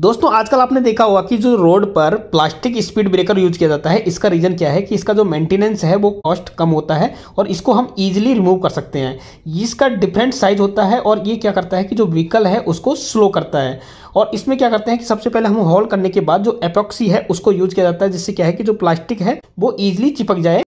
दोस्तों आजकल आपने देखा होगा कि जो रोड पर प्लास्टिक स्पीड ब्रेकर यूज किया जाता है इसका रीज़न क्या है कि इसका जो मेंटेनेंस है वो कॉस्ट कम होता है और इसको हम इजीली रिमूव कर सकते हैं इसका डिफरेंट साइज होता है और ये क्या करता है कि जो व्हीकल है उसको स्लो करता है और इसमें क्या करते हैं कि सबसे पहले हम हॉल करने के बाद जो एपॉक्सी है उसको यूज किया जाता है जिससे क्या है कि जो प्लास्टिक है वो ईजिली चिपक जाए